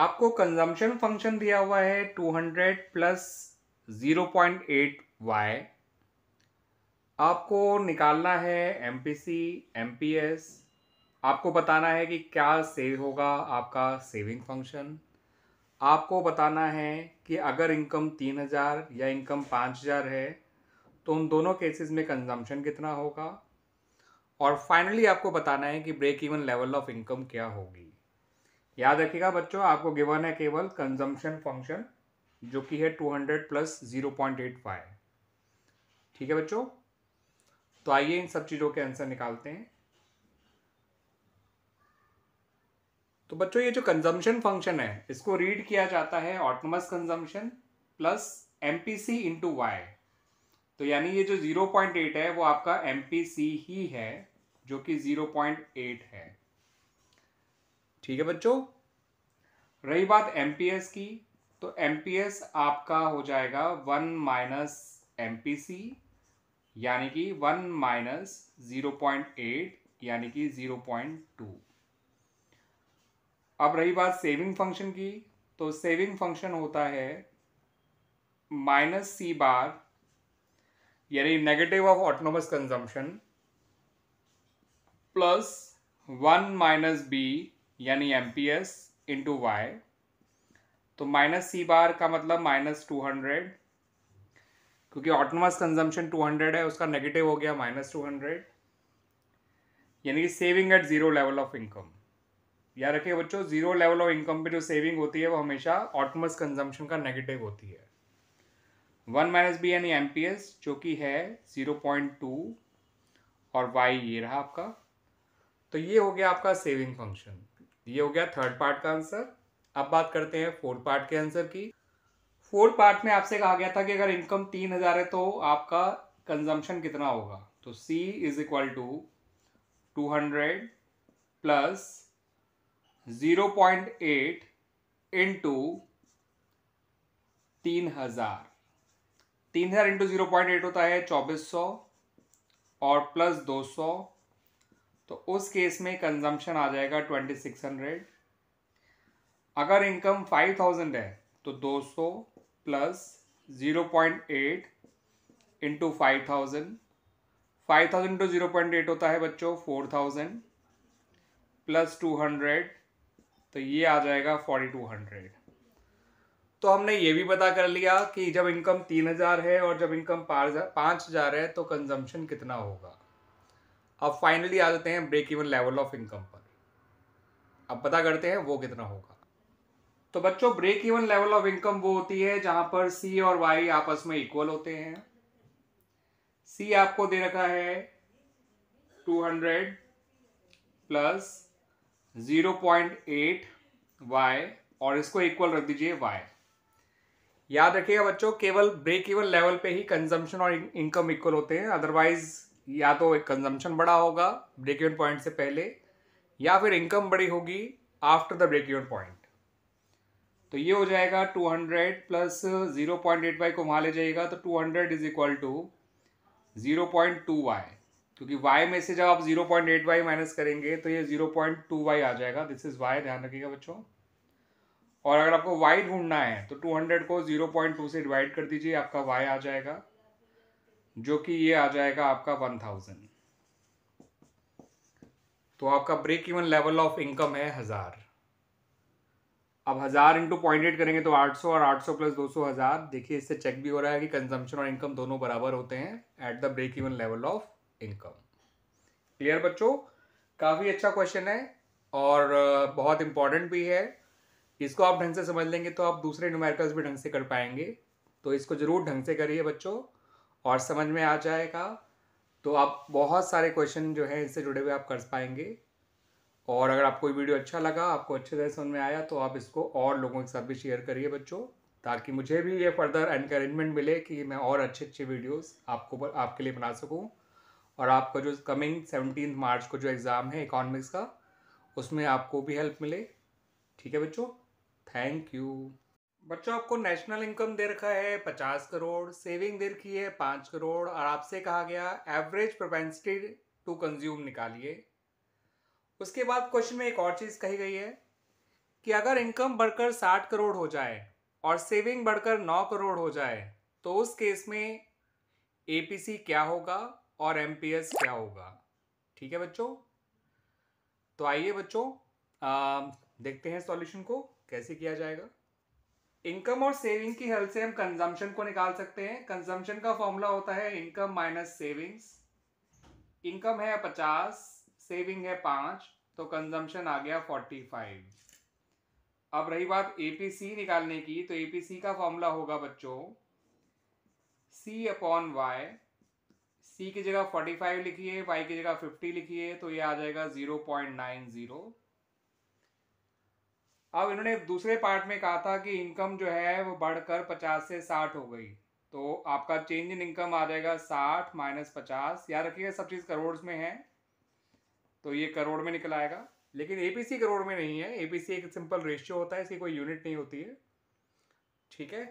आपको consumption function दिया हुआ है 200 प्लस 0.8 वाई आपको निकालना है एम पी आपको बताना है कि क्या सेव होगा आपका सेविंग फंक्शन आपको बताना है कि अगर इनकम तीन हज़ार या इनकम पाँच हज़ार है तो उन दोनों केसेस में कंजम्पशन कितना होगा और फाइनली आपको बताना है कि break even level of income क्या होगी याद रखिएगा बच्चों आपको गिवन है केवल कंजम्पशन फंक्शन जो कि है two hundred plus zero point eight ठीक है बच्चों तो आइए इन सब चीज़ों के आंसर निकालते हैं तो बच्चों ये जो कंजम्पशन फंक्शन है इसको रीड किया जाता है autonomous consumption plus M P C into Y तो यानी ये जो ज़ीरो पॉइंट एट है वो आपका एम पी सी ही है जो कि ज़ीरो पॉइंट एट है ठीक है बच्चों रही बात एम की तो एम आपका हो जाएगा वन माइनस एम यानी कि one minus zero point eight यानी कि ज़ीरो पॉइंट टू अब रही बात सेविंग फंक्शन की तो सेविंग फंक्शन होता है माइनस सी बार यानी negative of autonomous consumption plus one minus B यानी M P S into Y तो माइनस सी बार का मतलब माइनस टू हंड्रेड क्योंकि ऑटोनमस कंजम्पशन टू हंड्रेड है उसका नेगेटिव हो गया माइनस टू हंड्रेड यानी कि saving at zero level of income याद रखिए बच्चों ज़ीरो लेवल ऑफ इनकम पे जो सेविंग होती है वो हमेशा ऑटोमस कंजम्पशन का नेगेटिव होती है वन माइनस बी यानी एम पी एस जो कि है ज़ीरो पॉइंट टू और वाई ये रहा आपका तो ये हो गया आपका सेविंग फंक्शन ये हो गया थर्ड पार्ट का आंसर अब बात करते हैं फोर्थ पार्ट के आंसर की फोर्थ पार्ट में आपसे कहा गया था कि अगर इनकम तीन हज़ार है तो आपका कंजम्पशन कितना होगा तो C is equal to two hundred plus zero point eight into तीन हज़ार तीन हज़ार इंटू ज़ीरो पॉइंट एट होता है चौबीस सौ और प्लस दो सौ तो उस केस में कंजम्पशन आ जाएगा ट्वेंटी सिक्स हंड्रेड अगर इनकम फाइव थाउजेंड है तो दो सौ plus zero point eight into five thousand five thousand into zero point eight होता है बच्चों four thousand plus two hundred तो ये आ जाएगा फोर्टी टू हंड्रेड तो हमने ये भी पता कर लिया कि जब इनकम तीन हज़ार है और जब इनकम पाँच हज़ार है तो कंजम्पशन कितना होगा अब फाइनली आ जाते हैं break even level of income पर अब पता करते हैं वो कितना होगा तो बच्चों break even level of income वो होती है जहां पर सी और वाई आपस में इक्वल होते हैं सी आपको दे रखा है 200 प्लस 0.8 वाई और इसको इक्वल रख दीजिए वाई याद रखिएगा बच्चों केवल ब्रेक इवन लेवल पे ही कंजम्पशन और इनकम इक्वल होते हैं अदरवाइज या तो एक कंजम्पशन बड़ा होगा ब्रेक इवन पॉइंट से पहले या फिर इनकम बड़ी होगी after the break even point तो ये हो जाएगा 200 प्लस 0.8 वाई को वहाँ ले जाइएगा तो 200 इज इक्वल टू 0.2 वाई क्योंकि वाई में से जब आप 0.8 वाई माइनस करेंगे तो ये 0.2 वाई आ जाएगा दिस इज़ वाई ध्यान रखिएगा बच्चों और अगर आपको वाई ढूंढना है तो 200 को 0.2 से डिवाइड कर दीजिए आपका वाई आ जाएगा जो कि ये आ जाएगा आपका वन थाउजेंड तो आपका break even level of income है हज़ार अब हज़ार इंटू पॉइंट एट करेंगे तो आठ सौ और आठ सौ प्लस दो सौ हज़ार देखिए इससे चेक भी हो रहा है कि कंजम्पशन और इनकम दोनों बराबर होते हैं at the break even level of income clear बच्चों काफ़ी अच्छा क्वेश्चन है और बहुत इंपॉर्टेंट भी है इसको आप ढंग से समझ लेंगे तो आप दूसरे न्यूमेरिकल्स भी ढंग से कर पाएंगे तो इसको ज़रूर ढंग से करिए बच्चों और समझ में आ जाएगा तो आप बहुत सारे क्वेश्चन जो है इससे जुड़े हुए आप कर पाएंगे और अगर आपको वीडियो अच्छा लगा आपको अच्छे तरह समझ में आया तो आप इसको और लोगों के साथ भी शेयर करिए बच्चों ताकि मुझे भी ये फर्दर एनकरेजमेंट मिले कि मैं और अच्छे अच्छे वीडियोस आपको आपके लिए बना सकूं और आपका जो कमिंग सेवनटीन मार्च को जो एग्ज़ाम है इकोनॉमिक्स का उसमें आपको भी हेल्प मिले ठीक है बच्चों थैंक यू बच्चों आपको नेशनल इनकम दे रखा है पचास करोड़ सेविंग दे रखी है पाँच करोड़ और आपसे कहा गया एवरेज प्रोपेंसिटी टू कंज्यूम निकालिए उसके बाद क्वेश्चन में एक और चीज़ कही गई है कि अगर इनकम बढ़कर साठ करोड़ हो जाए और सेविंग बढ़कर नौ करोड़ हो जाए तो उस केस में ए क्या होगा और एम क्या होगा ठीक है बच्चों तो आइए बच्चों देखते हैं सॉल्यूशन को कैसे किया जाएगा इनकम और सेविंग की हेल्प से हम कंजम्पशन को निकाल सकते हैं कंजम्पशन का फॉर्मूला होता है इनकम माइनस सेविंग्स इनकम है पचास सेविंग है पांच तो कंजम्पशन आ गया फोर्टी फाइव अब रही बात एपीसी निकालने की तो एपीसी का फॉर्मूला होगा बच्चों सी अपॉन वाई सी की जगह फोर्टी फाइव लिखिए वाई की जगह फिफ्टी लिखिए तो ये आ जाएगा ज़ीरो पॉइंट नाइन ज़ीरो अब इन्होंने दूसरे पार्ट में कहा था कि इनकम जो है वो बढ़कर पचास से साठ हो गई तो आपका चेंज इन इनकम आ जाएगा साठ माइनस पचास याद रखिएगा सब चीज़ करोड़ में है तो ये करोड़ में निकल आएगा लेकिन एपीसी करोड़ में नहीं है एपीसी एक सिंपल रेशियो होता है इसकी कोई यूनिट नहीं होती है ठीक है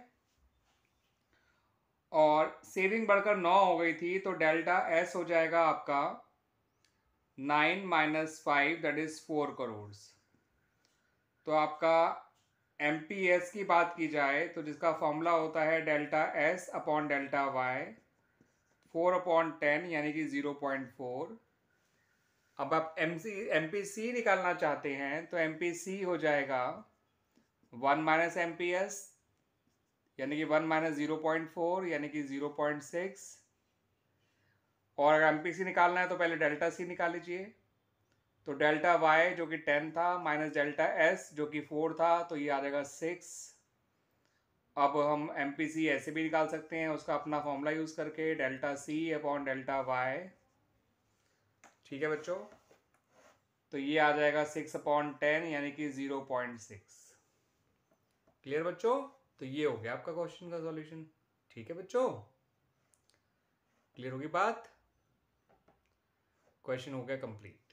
और सेविंग बढ़कर नौ हो गई थी तो डेल्टा एस हो जाएगा आपका nine minus five that is four crore तो आपका एम की बात की जाए तो जिसका फॉर्मूला होता है delta S upon delta Y four upon ten यानी कि ज़ीरो पॉइंट फोर अब आप M C M P C निकालना चाहते हैं तो एम पी सी हो जाएगा one minus M P S यानी कि one minus zero point four यानी कि ज़ीरो पॉइंट सिक्स और अगर एम पी सी निकालना है तो पहले डेल्टा सी निकाल लीजिए तो डेल्टा वाई जो कि टेन था माइनस डेल्टा एस जो कि फोर था तो ये आ जाएगा सिक्स अब हम एम पी सी ऐसे भी निकाल सकते हैं उसका अपना फॉर्मूला यूज़ करके delta C upon delta Y ठीक है बच्चों तो ये आ जाएगा सिक्स अपॉन टेन यानी कि ज़ीरो पॉइंट सिक्स क्लियर बच्चों तो ये हो गया आपका क्वेश्चन का सॉल्यूशन ठीक है बच्चों क्लियर होगी बात क्वेश्चन हो गया कंप्लीट